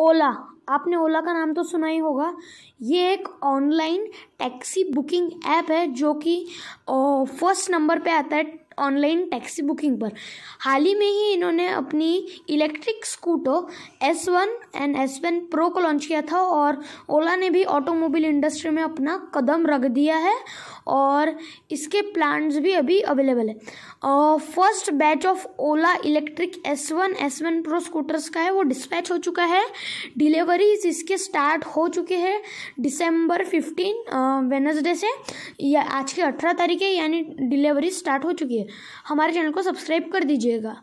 ओला आपने ओला का नाम तो सुना ही होगा ये एक ऑनलाइन टैक्सी बुकिंग ऐप है जो कि फर्स्ट नंबर पे आता है ऑनलाइन टैक्सी बुकिंग पर हाल ही में ही इन्होंने अपनी electric scooter S one and S one pro को लॉन्च किया था और ओला ने भी ऑटोमोबाइल इंडस्ट्री में अपना कदम रख दिया है और इसके प्लान्स भी अभी अवेलेबल है first batch of Ola electric S one S one pro scooters का है वो डिस्पैच हो चुका है डिलीवरीज इसके स्टार्ट हो चुके हैं दिसंबर फिफ्टीन वेनसडे से या आज की अठारह तारीख है यानी डिलीवरी स्टार्ट हो चुकी है हमारे चैनल को सब्सक्राइब कर दीजिएगा